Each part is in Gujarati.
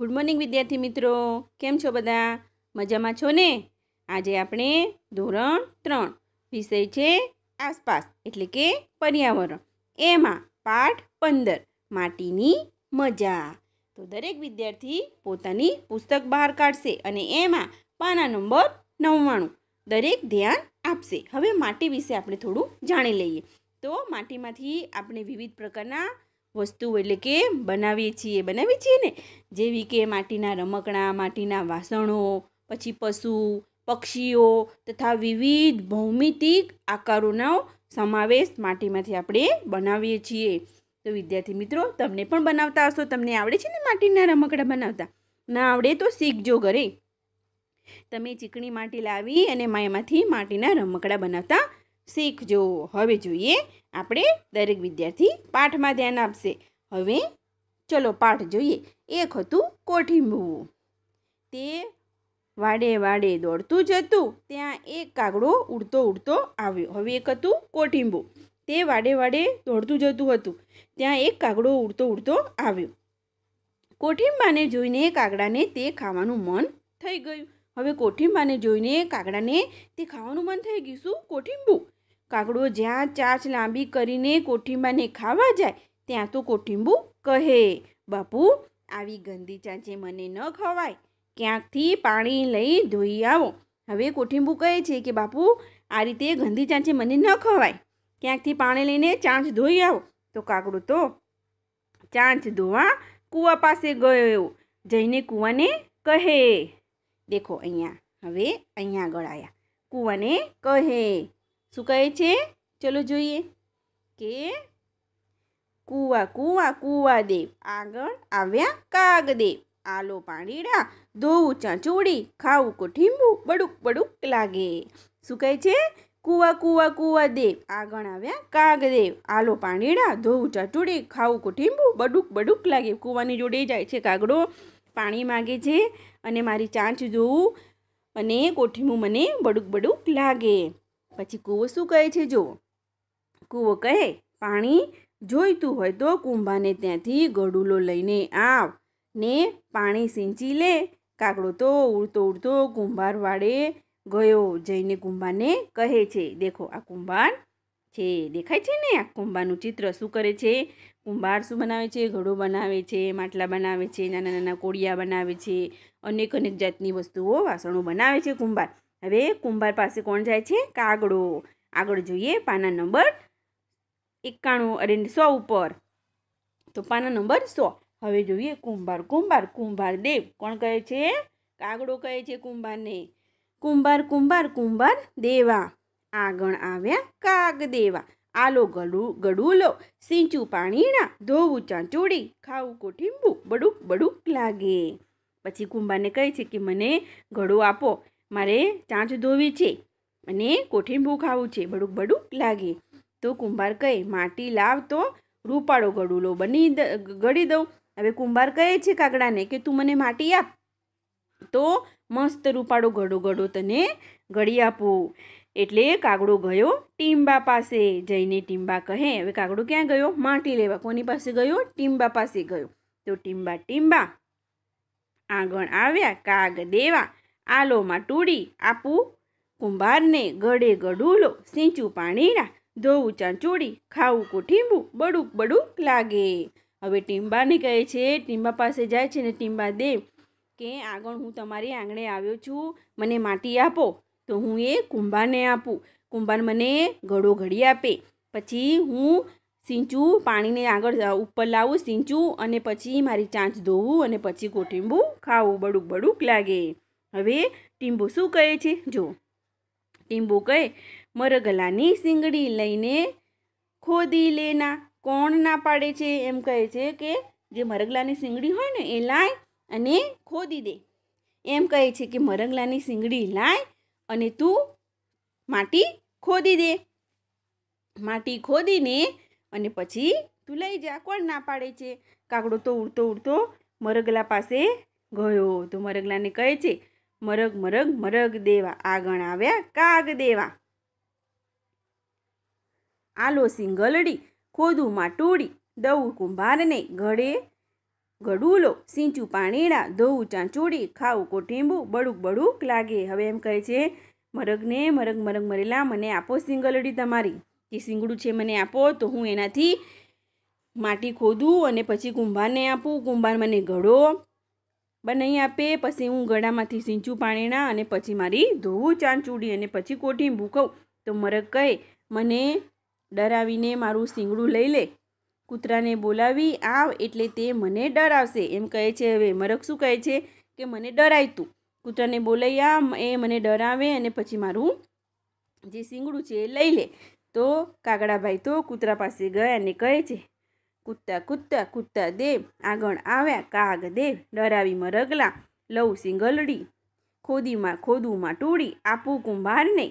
ગુડ મોર્નિંગ વિદ્યાર્થી મિત્રો કેમ છો બધા મજામાં છો ને આજે આપણે ધોરણ ત્રણ વિષય છે આસપાસ એટલે કે પર્યાવરણ એમાં પાઠ પંદર માટીની મજા તો દરેક વિદ્યાર્થી પોતાની પુસ્તક બહાર કાઢશે અને એમાં પાના નંબર નવ્વાણું દરેક ધ્યાન આપશે હવે માટી વિશે આપણે થોડું જાણી લઈએ તો માટીમાંથી આપણે વિવિધ પ્રકારના વસ્તુ એટલે કે બનાવીએ છીએ બનાવીએ છીએ ને જેવી કે માટીના રમકડાં માટીના વાસણો પછી પશુ પક્ષીઓ તથા વિવિધ ભૌમિતિક આકારોનો સમાવેશ માટીમાંથી આપણે બનાવીએ છીએ તો વિદ્યાર્થી મિત્રો તમને પણ બનાવતા હશો તમને આવડે છે ને માટીના રમકડા બનાવતા ના આવડે તો શીખજો ઘરે તમે ચીકણી માટી લાવી અને એમાંથી માટીના રમકડા બનાવતા શીખ જુઓ હવે જોઈએ આપણે દરેક વિદ્યાર્થી પાઠમાં ધ્યાન આપશે હવે ચલો પાઠ જોઈએ એક હતું કોઠીંબું તે વાડે વાડે દોડતું જતું ત્યાં એક કાગડો ઉડતો ઉડતો આવ્યો હવે એક હતું કોઠીંબુ તે વાડે વાડે દોડતું જતું હતું ત્યાં એક કાગડો ઉડતો ઉડતો આવ્યો કોઠીંબાને જોઈને કાગડાને તે ખાવાનું મન થઈ ગયું હવે કોઠીંબાને જોઈને કાગડાને તે ખાવાનું મન થઈ ગયું શું કોઠીંબુ કાગડો જ્યાં ચાંચ લાંબી કરીને કોઠીંબાને ખાવા જાય ત્યાં તો કોઠીંબુ કહે બાપુ આવી ગંદી ચાંચે મને ન ખવાય ક્યાંકથી પાણી લઈ ધોઈ આવો હવે કોઠીંબુ કહે છે કે બાપુ આ રીતે ગંદી ચાંચે મને ન ખવાય ક્યાંકથી પાણી લઈને ચાંચ ધોઈ આવો તો કાગડો તો ચાંચ ધોવા કૂવા પાસે ગયો જઈને કૂવાને કહે દેખો અહીંયા હવે અહીંયા ગળાયા કૂવાને કહે શું કહે છે ચલો જોઈએ કે કૂવા કૂવા કૂવા દેવ આગળ આવ્યા કાગદેવ આલો પાણીડા ધોવું ચાંચોડી ખાવું કોઠીંબું બડુક બડુક લાગે શું કહે છે કૂવા કૂવા કૂવા દેવ આગળ આવ્યા કાગદેવ આલો પાણીડા ધોવું ચાંચોડી ખાવું કોઠીંબું બડુક બડુક લાગે કુવાની જોડે જાય છે કાગડો પાણી માગે છે અને મારી ચાંચ જોવું અને કોઠીંબું મને બડુક બડુક લાગે પછી કૂવો શું કહે છે જુઓ કૂવો કહે પાણી જોઈતું હોય તો કુંભાને ત્યાંથી ગડુલો લઈને આવ ને પાણી સિંચી લે કાકડો તો ઉડતો ઉડતો કુંભાર વાડે ગયો જઈને કુંભાને કહે છે દેખો આ કુંભાર છે દેખાય છે ને આ કુંભારનું ચિત્ર શું કરે છે કુંભાર શું બનાવે છે ઘડો બનાવે છે માટલા બનાવે છે નાના નાના કોળિયા બનાવે છે અનેક અનેક જાતની વસ્તુઓ વાસણો બનાવે છે કુંભાર હવે કુંભાર પાસે કોણ જાય છે કાગડો આગળ જોઈએ પાના નંબર એકાણું અરે સો ઉપર તો પાના નંબર સો હવે જોઈએ કુંભાર કુંભાર કુંભાર દેવ કોણ કહે છે કાગડો કહે છે કુંભારને કુંભાર કુંભાર કુંભાર દેવા આગળ આવ્યા કાગ દેવા આલો ગળું ગડુલો સિંચું પાણીના ધોવું ચાંચોડી ખાવું કોઠીંબુ બડુક બડુક લાગે પછી કુંભારને કહે છે કે મને ઘડો આપો મારે ચાંચ ધોવી છે અને કોઠીંબુ ખાવું છે બડુક બડુક લાગે તો કુંભાર કહે માટી લાવ તો રૂપાળો ગડુલો બની ગળી દઉં હવે કુંભાર કહે છે કાગડાને કે તું મને માટી આપ તો મસ્ત રૂપાળો ઘડો ઘડો તને ઘડી આપું એટલે કાગડો ગયો ટીમ્બા પાસે જઈને ટીમ્બા કહે હવે કાગડો ક્યાં ગયો માટી લેવા કોની પાસે ગયો ટીમ્બા પાસે ગયો તો ટીમ્બા ટીમ્બા આગળ આવ્યા કાગ દેવા આલોમાં ટૂડી આપું કુંભારને ગળે ગડુલો સીંચું પાણીના ધોવું ચાંચૂડી ખાવું કોઠીંબું બડુક બડુક લાગે હવે ટીંબાને કહે છે ટીમ્બા પાસે જાય છે ને ટીમ્બા દે કે આગળ હું તમારી આંગણે આવ્યો છું મને માટી આપો તો હું એ કુંભારને આપું કુંભાર મને ઘડો ઘડી આપે પછી હું સીંચું પાણીને આગળ ઉપર લાવું સીંચું અને પછી મારી ચાંચ ધોવું અને પછી કોઠીંબું ખાવું બડુક બડુક લાગે હવે ટીમ્બુ શું કહે છે જો ટીમ્બુ કહે મરગલાની સિંગડી લઈને ખોદી લેના કોણ ના પાડે છે એમ કહે છે કે જે મરગલાની સિંગડી હોય ને એ લાય અને ખોદી દે એમ કહે છે કે મરગલાની સિંગડી લાય અને તું માટી ખોદી દે માટી ખોદીને અને પછી તું લઈ જા કોણ ના પાડે છે કાકડો તો ઉડતો ઉડતો મરગલા પાસે ગયો તો મરગલાને કહે છે મરગ મરગ મરગ દેવા આગળ આવ્યા કાગ દેવા આલો સિંગલડી ખોદું માટોડી દઉં કુંભારને ઘડે ગડુલો સિંચું પાણીડા ધોવું ચાંચોડી ખાવું કોઠીંબુ બળુક બળુક લાગે હવે એમ કહે છે મરગને મરગ મરગ મરેલા મને આપો સિંગલડી તમારી જે સિંગડું છે મને આપો તો હું એનાથી માટી ખોદું અને પછી કુંભારને આપું કુંભાર મને ઘડો બનાવી આપે પછી હું ગળામાંથી સીંચું પાણીના અને પછી મારી ધોવું ચૂડી અને પછી કોઠી ભૂકવું તો મરગ કહે મને ડરાવીને મારું સિંગડું લઈ લે કૂતરાને બોલાવી આવ એટલે તે મને ડરાવશે એમ કહે છે હવે મરગ શું કહે છે કે મને ડરાય તું કૂતરાને બોલાવી આવ એ મને ડરાવે અને પછી મારું જે સિંગડું છે એ લઈ લે તો કાગડાભાઈ તો કૂતરા પાસે ગયા અને કહે છે કૂદતા કૂદતા કૂદતા દેવ આગળ આવ્યા કાગ દેવ ડરાવીમાં રગલા લવ સિંગલડી ખોદીમાં ખોદુમાં ટૂડી આપું કુંભારને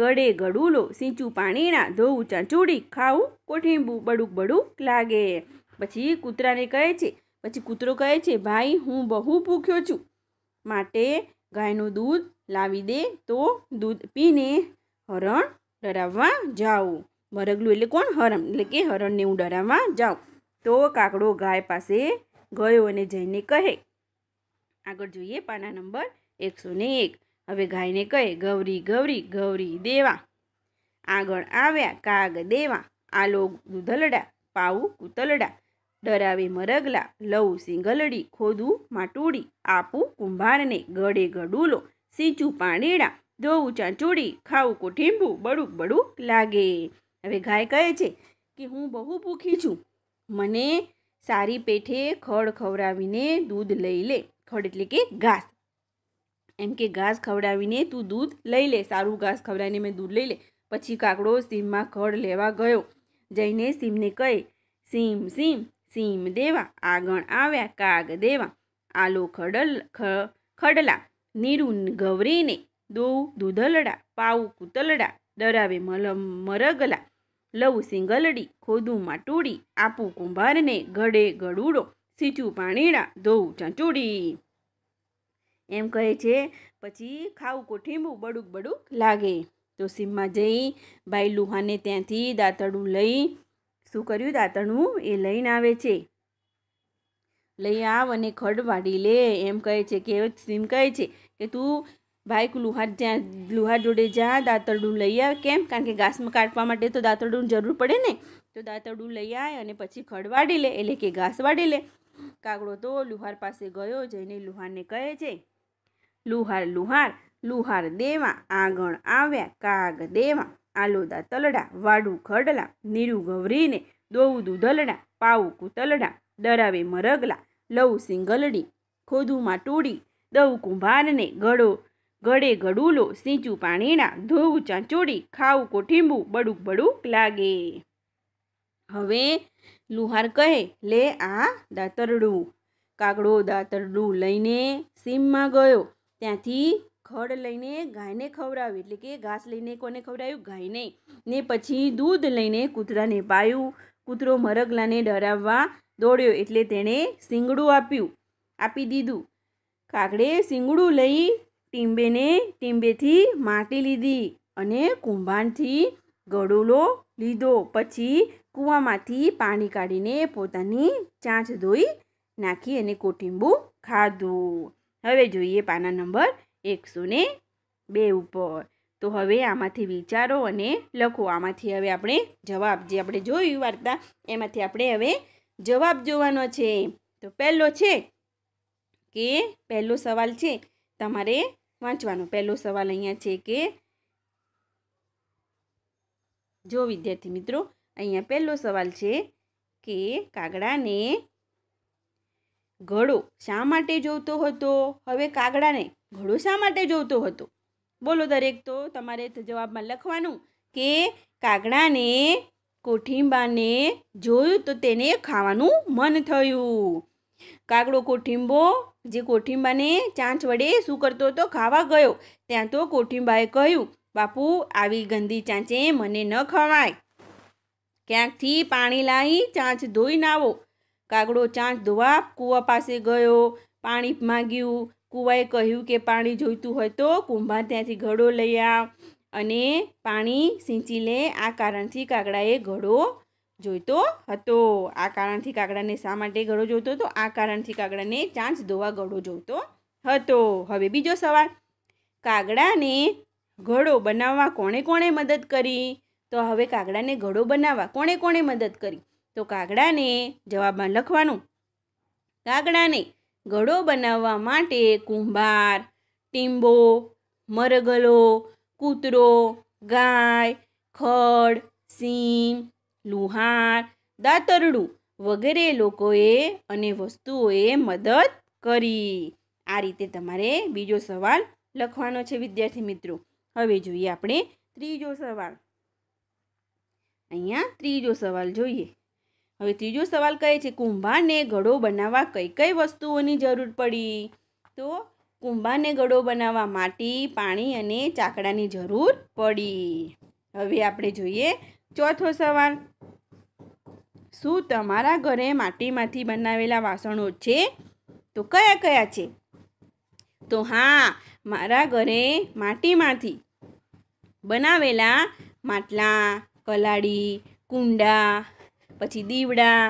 ગળે ગડુલો સીંચું પાણીના ધોવું ચાંચૂડી ખાવું કોઠીંબું બડુક બડુક લાગે પછી કૂતરાને કહે છે પછી કૂતરો કહે છે ભાઈ હું બહુ ભૂખ્યો છું માટે ગાયનું દૂધ લાવી દે તો દૂધ પીને હરણ ડરાવવા જાઉં મરગલું એટલે કોણ હરણ એટલે કે હરણને હું ડરાવવા જાઉં તો કાકડો ગાય પાસે ગયો અને જઈને કહે આગળ જોઈએ પાના નંબર એકસો એક હવે ગાયને કહે ગૌરી ગૌરી ગૌરી દેવા આગળ આવ્યા કાગ દેવા આલો દૂધલડા પાઉ કુતલડા ડરાવે મરગલા લઉં સિંગલડી ખોદું માટુડી આપું કુંભારને ગળે ગડુલો સીંચું પાણીડા ધોવું ચાંચોડી ખાવું કોઠીંબું બડુક બડુક લાગે હવે ગાય કહે છે કે હું બહુ ભૂખી છું મને સારી પેઠે ખડ ખવડાવીને દૂધ લઈ લે ખડ એટલે કે ઘાસ એમ કે ઘાસ ખવડાવીને તું દૂધ લઈ લે સારું ઘાસ ખવડાવીને મેં દૂધ લઈ લે પછી કાકડો સીમમાં ખડ લેવા ગયો જઈને સીમને કહે સીમ સીમ સીમ દેવા આગળ આવ્યા કાગ દેવા આલો ખડલ ખડલા નીરું ગવરીને દો દૂધલડા પાઉ કૂતલડા ડરાવે મલમ મરગલા લઉં સિંગલડી ખોદું માટુડી આપું કુંભારને ઘડે ગડુડો સીચું પાણીડા ધોવું ચંચુડી એમ કહે છે પછી ખાવું કોઠીંબું બડુક બડુક લાગે તો સીમમાં જઈ ભાઈ લુહાને ત્યાંથી દાંતડું લઈ શું કર્યું દાંતણું એ લઈને આવે છે લઈ આવ અને ખડ વાળી લે એમ કહે છે કે સીમ કહે છે કે તું ભાઈક લુહાર જ્યાં લુહાર જોડે જ્યાં દાંતરડું લઈ આવે કેમ કારણ કે ઘાસમાં કાઢવા માટે તો દાંતરડું જરૂર પડે ને તો દાંતરડું લઈ આવે અને પછી ખડવાડી લે એટલે કે ઘાસ વાળી લે કાગડો તો લુહાર પાસે ગયો જઈને લુહારને કહે છે લુહાર લુહાર લુહાર દેવા આંગણ આવ્યા કાગ દેવા આલોદા તલડા વાડું ખડલા નીરું ગવરીને દોવું દૂધલડા પાવું કુતલડા ડરાવે મરગલા લઉં સિંગલડી ખોદુમાં ટોડી દઉં કુંભારને ગળો ગળે ગડુલો સીંચું પાણીના ધોવું ચાંચોડી ખાવું કોઠીંબું બડુક બડુક લાગે હવે લુહાર કહે લે આ દાતરડું કાગડો દાતરડું લઈને સીમમાં ગયો ત્યાંથી ખડ લઈને ગાયને ખવડાવ્યું એટલે કે ઘાસ લઈને કોને ખવડાવ્યું ગાયને ને પછી દૂધ લઈને કૂતરાને પાયું કૂતરો મરગલાને ડરાવવા દોડ્યો એટલે તેણે સિંગડું આપ્યું આપી દીધું કાગડે સિંગડું લઈ ટીંબેને ટીંબેથી માટી લીધી અને કુંભારથી ગડોલો લીધો પછી કૂવામાંથી પાણી કાઢીને પોતાની ચાંચ ધોઈ નાખી અને કોઠીંબુ ખાધું હવે જોઈએ પાના નંબર એકસો ને બે ઉપર તો હવે આમાંથી વિચારો અને લખો આમાંથી હવે આપણે જવાબ જે આપણે જોયું વાર્તા એમાંથી આપણે હવે જવાબ જોવાનો છે તો પહેલો છે કે પહેલો સવાલ છે તમારે વાંચવાનો પહેલો સવાલ અહીંયા છે કે જો વિદ્યાર્થી મિત્રો અહીંયા પહેલો સવાલ છે કે કાગડાને ઘડો શા માટે જોવતો હતો હવે કાગડાને ઘડો શા માટે જોવતો હતો બોલો દરેક તો તમારે જવાબમાં લખવાનું કે કાગડાને કોઠિંબાને જોયું તો તેને ખાવાનું મન થયું કાગડો કોઠિંબો જે કોઠિંબાને ચાંચ વડે શું કરતો હતો ખાવા ગયો ત્યાં તો કોઠિંબાએ કહ્યું બાપુ આવી ગંદી ચાંચે મને ન ખવાય ક્યાંકથી પાણી લાવી ચાંચ ધોઈ નાવો કાગડો ચાંચ ધોવા કૂવા પાસે ગયો પાણી માગ્યું કૂવાએ કહ્યું કે પાણી જોઈતું હોય તો કુંભા ત્યાંથી ઘડો લઈ આવ અને પાણી સિંચી લે આ કારણથી કાગડાએ ઘડો જોઈતો હતો આ કારણથી કાગડાને શા માટે ઘડો જોઈતો હતો આ કારણથી કાગડાને ચાંચ ધોવા ઘડો જોઈતો હતો હવે બીજો સવાલ કાગડાને ઘડો બનાવવા કોણે કોણે મદદ કરી તો હવે કાગડાને ઘડો બનાવવા કોણે કોણે મદદ કરી તો કાગડાને જવાબમાં લખવાનું કાગડાને ઘડો બનાવવા માટે કુંભાર ટીંબો મરગલો કૂતરો ગાય ખડ સિંહ લુહાર દાતરડું વગેરે લોકોએ અને વસ્તુઓએ મદદ કરી આ રીતે તમારે બીજો સવાલ લખવાનો છે વિદ્યાર્થી મિત્રો હવે જોઈએ આપણે ત્રીજો સવાલ અહીંયા ત્રીજો સવાલ જોઈએ હવે ત્રીજો સવાલ કહે છે કુંભારને ઘડો બનાવવા કઈ કઈ વસ્તુઓની જરૂર પડી તો કુંભારને ઘડો બનાવવા માટી પાણી અને ચાકડાની જરૂર પડી હવે આપણે જોઈએ ચોથો સવાલ શું તમારા ઘરે માટીમાંથી બનાવેલા વાસણો છે તો કયા કયા છે તો હા મારા ઘરે માટીમાંથી બનાવેલા માટલા કલાડી કુંડા પછી દીવડા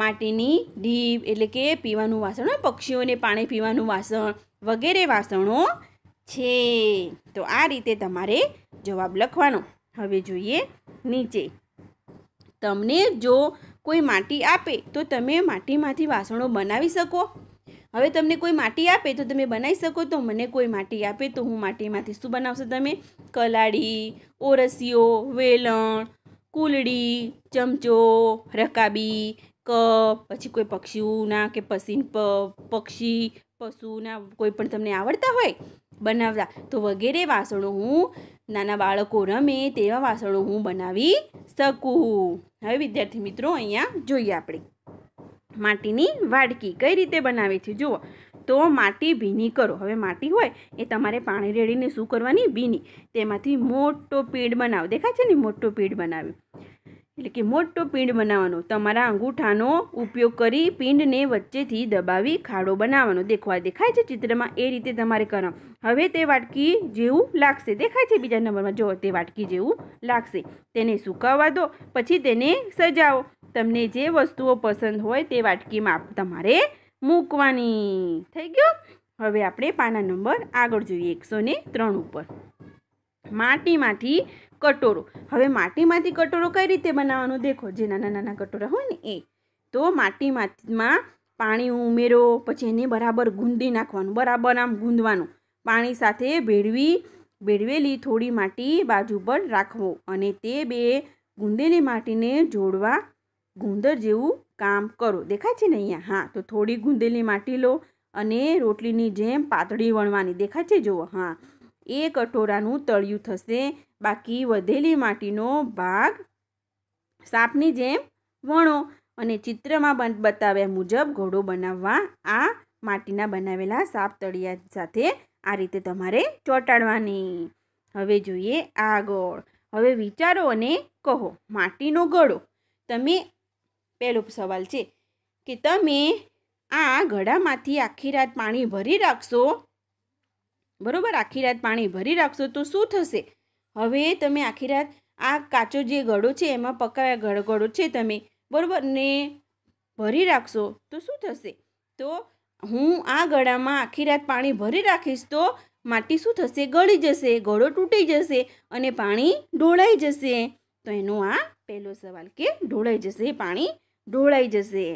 માટીની ઢીપ એટલે કે પીવાનું વાસણ પક્ષીઓને પાણી પીવાનું વાસણ વગેરે વાસણો છે તો આ રીતે તમારે જવાબ લખવાનો હવે જોઈએ નીચે તમને જો કોઈ માટી આપે તો તમે માટીમાંથી વાસણો બનાવી શકો હવે તમને કોઈ માટી આપે તો તમે બનાવી શકો તો મને કોઈ માટી આપે તો હું માટીમાંથી શું બનાવશો તમે કલાડી ઓરસીઓ વેલણ કુલડી ચમચો રકાબી કપ પછી કોઈ પક્ષીઓના કે પસીન પક્ષી પશુના કોઈ પણ તમને આવડતા હોય બનાવતા તો વગેરે વાસણો હું નાના બાળકો રમે તેવા વાસણો હું બનાવી શકું હવે વિદ્યાર્થી મિત્રો અહીંયા જોઈએ આપણે માટીની વાડકી કઈ રીતે બનાવી છે જુઓ તો માટી ભીની કરો હવે માટી હોય એ તમારે પાણી રેડીને શું કરવાની ભીની તેમાંથી મોટો પીડ બનાવો દેખાય છે ને મોટો પીડ બનાવ્યો એટલે કે મોટો પિંડ બનાવવાનો તમારા અંગૂઠાનો ઉપયોગ કરી પિંડને વચ્ચેથી દબાવી ખાડો બનાવવાનો દેખવા દેખાય છે ચિત્રમાં એ રીતે તમારે કરવાનું હવે તે વાટકી જેવું લાગશે દેખાય છે બીજા નંબરમાં જો તે વાટકી જેવું લાગશે તેને સુકાવવા દો પછી તેને સજાવો તમને જે વસ્તુઓ પસંદ હોય તે વાટકીમાં તમારે મૂકવાની થઈ ગયો હવે આપણે પાના નંબર આગળ જોઈએ એકસો ત્રણ ઉપર માટીમાંથી કટોરો હવે માટીમાંથી કટોરો કઈ રીતે બનાવવાનો દેખો જે નાના નાના કટોરા હોય ને એ તો માટીમાં પાણી ઉમેરો પછી એને બરાબર ગુંદી નાખવાનું બરાબર આમ ગુંદવાનું પાણી સાથે ભેળવી ભેળવેલી થોડી માટી બાજુ પર રાખવો અને તે બે ગુંદેલી માટીને જોડવા ગુંદર જેવું કામ કરો દેખાય છે ને અહીંયા હા તો થોડી ગુંદેલી માટી લો અને રોટલીની જેમ પાતળી વણવાની દેખાય છે જુઓ હા એ કટોરાનું તળિયું થશે બાકી વધેલી માટીનો ભાગ સાપની જેમ વણો અને ચિત્રમાં બતાવ્યા મુજબ ઘોડો બનાવવા આ માટીના બનાવેલા સાપ તળિયા સાથે આ રીતે તમારે ચોંટાડવાની હવે જોઈએ આગળ હવે વિચારો અને કહો માટીનો ગળો તમે પહેલો સવાલ છે કે તમે આ ઘડામાંથી આખી રાત પાણી ભરી રાખશો બરાબર આખી રાત પાણી ભરી રાખશો તો શું થશે હવે તમે આખી રાત આ કાચો જે ગળો છે એમાં પકાવ્યા ગળ ગળો છે તમે બરાબર ને ભરી રાખશો તો શું થશે તો હું આ ગળામાં આખી રાત પાણી ભરી રાખીશ તો માટી શું થશે ગળી જશે ગળો તૂટી જશે અને પાણી ઢોળાઈ જશે તો એનો આ પહેલો સવાલ કે ઢોળાઈ જશે પાણી ઢોળાઈ જશે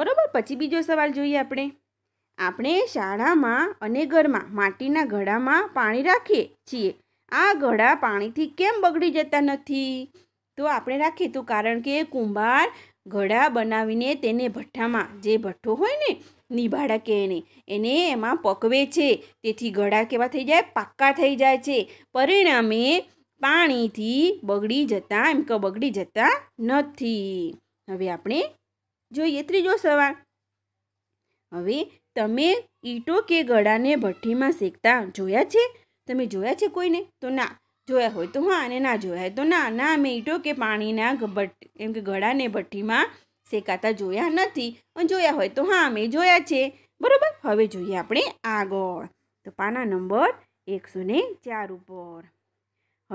બરાબર પછી બીજો સવાલ જોઈએ આપણે આપણે શાળામાં અને ઘરમાં માટીના ઘડામાં પાણી રાખીએ છીએ આ ઘડા પાણીથી કેમ બગડી જતા નથી તો આપણે રાખીએ તો કારણ કે કુંભાર ઘડા બનાવીને તેને ભઠ્ઠામાં જે ભઠ્ઠો હોય ને નિભાડા કે એને એને એમાં પકવે છે તેથી ઘડા કેવા થઈ જાય પાક્કા થઈ જાય છે પરિણામે પાણીથી બગડી જતા એમ કે બગડી જતા નથી હવે આપણે જોઈએ ત્રીજો સવાલ હવે તમે ઈંટો કે ગળાને ભઠ્ઠીમાં શેકતા જોયા છે તમે જોયા છે કોઈને તો ના જોયા હોય તો હા અને ના જોયા હોય તો ના ના અમે ઈટો કે પાણીના ભઠ્ઠી એમ કે ગળાને ભઠ્ઠીમાં શેકાતા જોયા નથી અને જોયા હોય તો હા અમે જોયા છે બરાબર હવે જોઈએ આપણે આગળ તો પાના નંબર એકસો ને ચાર ઉપર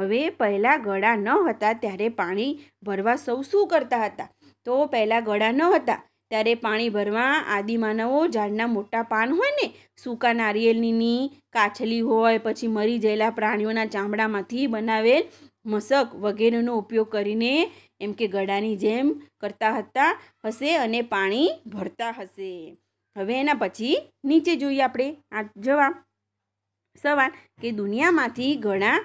હવે પહેલાં ગળા ન હતા ત્યારે પાણી ભરવા સૌ શું કરતા હતા તો પહેલાં ગળા ન હતા ત્યારે પાણી ભરવા આદિમાનવો ઝાડના મોટા પાન હોય ને સૂકા નારિયેળની કાછલી હોય પછી મરી ગયેલા પ્રાણીઓના ચામડામાંથી બનાવેલ મશક વગેરેનો ઉપયોગ કરીને એમ કે ગળાની જેમ કરતા હતા હશે અને પાણી ભરતા હશે હવે એના પછી નીચે જોઈએ આપણે આ જવાબ સવાલ કે દુનિયામાંથી ગળા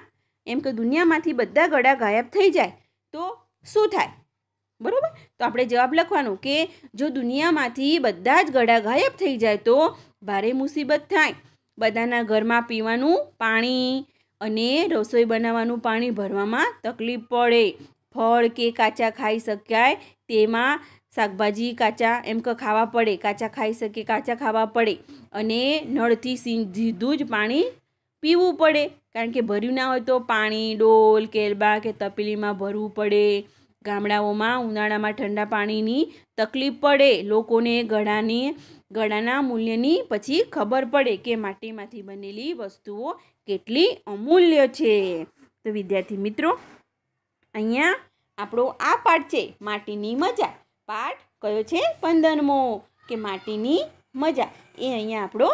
એમ કે દુનિયામાંથી બધા ગળા ગાયબ થઈ જાય તો શું થાય બરાબર તો આપણે જવાબ લખવાનો કે જો દુનિયામાંથી બધા જ ગળા ગાયબ થઈ જાય તો ભારે મુસીબત થાય બધાના ઘરમાં પીવાનું પાણી અને રસોઈ બનાવવાનું પાણી ભરવામાં તકલીફ પડે ફળ કે કાચા ખાઈ શકાય તેમાં શાકભાજી કાચા એમ કે ખાવા પડે કાચા ખાઈ શકે કાચા ખાવા પડે અને નળથી સીધું જ પાણી પીવું પડે કારણ કે ભર્યું ના હોય તો પાણી ડોલ કેરબા કે તપેલીમાં ભરવું પડે ગામડાઓમાં ઉનાળામાં ઠંડા પાણીની તકલીફ પડે લોકોને ગળાને ગળાના મૂલ્યની પછી ખબર પડે કે માટીમાંથી બનેલી વસ્તુઓ કેટલી અમૂલ્ય છે તો વિદ્યાર્થી મિત્રો અહીંયા આપણો આ પાઠ છે માટીની મજા પાઠ કયો છે પંદરમો કે માટીની મજા એ અહીંયા આપણો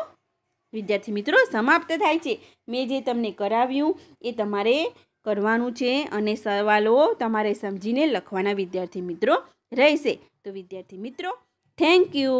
વિદ્યાર્થી મિત્રો સમાપ્ત થાય છે મેં જે તમને કરાવ્યું એ તમારે કરવાનું છે અને સવાલો તમારે સમજીને લખવાના વિદ્યાર્થી મિત્રો રહેશે તો વિદ્યાર્થી મિત્રો થેન્ક યુ